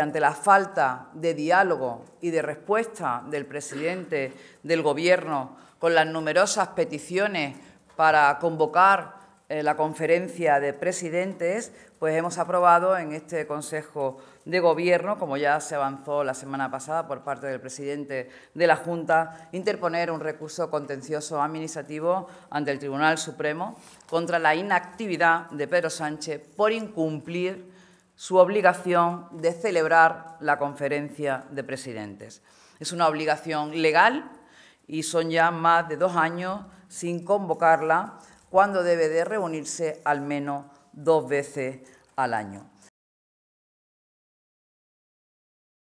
ante la falta de diálogo y de respuesta del presidente del Gobierno con las numerosas peticiones para convocar eh, la conferencia de presidentes, pues hemos aprobado en este Consejo de Gobierno, como ya se avanzó la semana pasada por parte del presidente de la Junta, interponer un recurso contencioso administrativo ante el Tribunal Supremo contra la inactividad de Pedro Sánchez por incumplir su obligación de celebrar la conferencia de presidentes. Es una obligación legal y son ya más de dos años sin convocarla, cuando debe de reunirse al menos dos veces al año.